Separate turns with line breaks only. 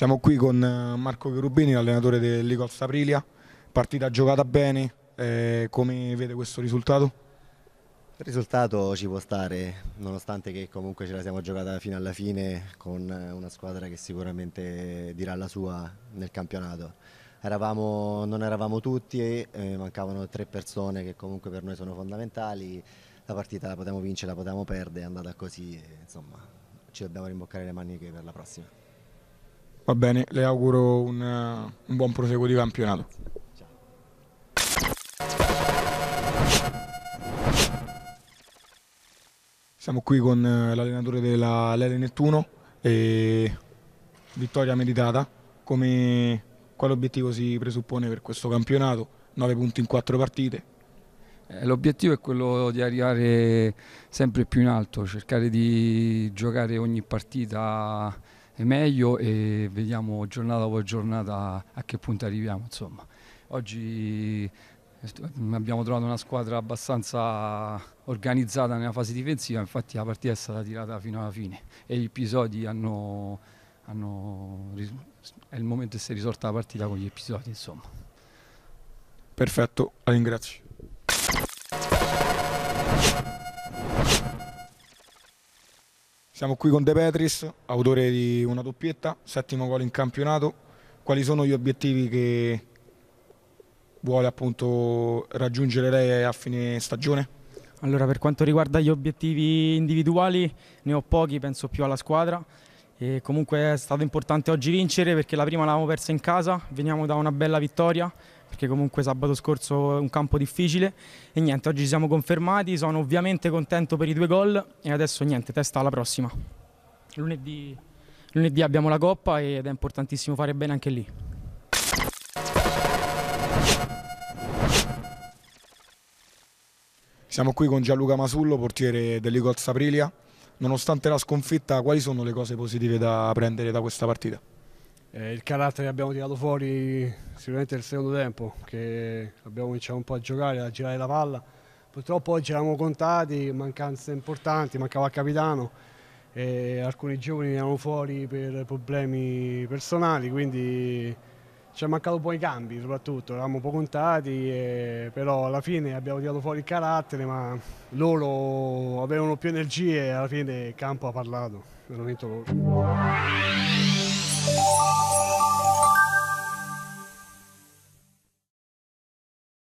Siamo qui con eh, Marco Cherubini, allenatore dell'Icol Saprilia. Partita giocata bene, eh, come vede questo risultato?
Il risultato ci può stare, nonostante che comunque ce la siamo giocata fino alla fine con eh, una squadra che sicuramente dirà la sua nel campionato. Eravamo, non eravamo tutti, eh, mancavano tre persone che comunque per noi sono fondamentali. La partita la potevamo vincere, la potevamo perdere, è andata così insomma ci dobbiamo rimboccare le maniche per la prossima.
Va bene, le auguro un, un buon proseguo di campionato. Siamo qui con eh, l'allenatore della Lele Nettuno e vittoria meritata. Come, quale obiettivo si presuppone per questo campionato?
9 punti in 4 partite. Eh, l'obiettivo è quello di arrivare sempre più in alto, cercare di giocare ogni partita meglio e vediamo giornata dopo giornata a che punto arriviamo. Insomma. Oggi eh, abbiamo trovato una squadra abbastanza organizzata nella fase difensiva, infatti la partita è stata tirata fino alla fine e gli episodi hanno, hanno è il momento di essere risolta la partita con gli episodi. Insomma. Perfetto, la ringrazio.
Siamo qui con De Petris, autore di una doppietta, settimo gol in campionato. Quali sono gli obiettivi che
vuole appunto raggiungere lei a fine stagione? Allora, per quanto riguarda gli obiettivi individuali, ne ho pochi, penso più alla squadra. E comunque è stato importante oggi vincere perché la prima l'avevamo persa in casa, veniamo da una bella vittoria, perché comunque sabato scorso è un campo difficile e niente, oggi ci siamo confermati, sono ovviamente contento per i due gol e adesso niente, testa alla prossima. Lunedì, lunedì abbiamo la coppa ed è importantissimo fare bene anche lì.
Siamo qui con Gianluca Masullo, portiere dell'Igol Aprilia. Nonostante la sconfitta, quali sono le cose positive da prendere da questa partita?
Eh, il carattere che abbiamo tirato fuori sicuramente nel secondo tempo, che abbiamo cominciato un po' a giocare, a girare la palla. Purtroppo oggi eravamo contati, mancanze importanti, mancava il capitano e alcuni giovani erano fuori per problemi personali, quindi ci hanno mancato un po' i cambi soprattutto, eravamo un po' contati, e... però alla fine abbiamo tirato fuori il carattere, ma loro avevano più energie e alla fine il campo ha parlato, veramente loro.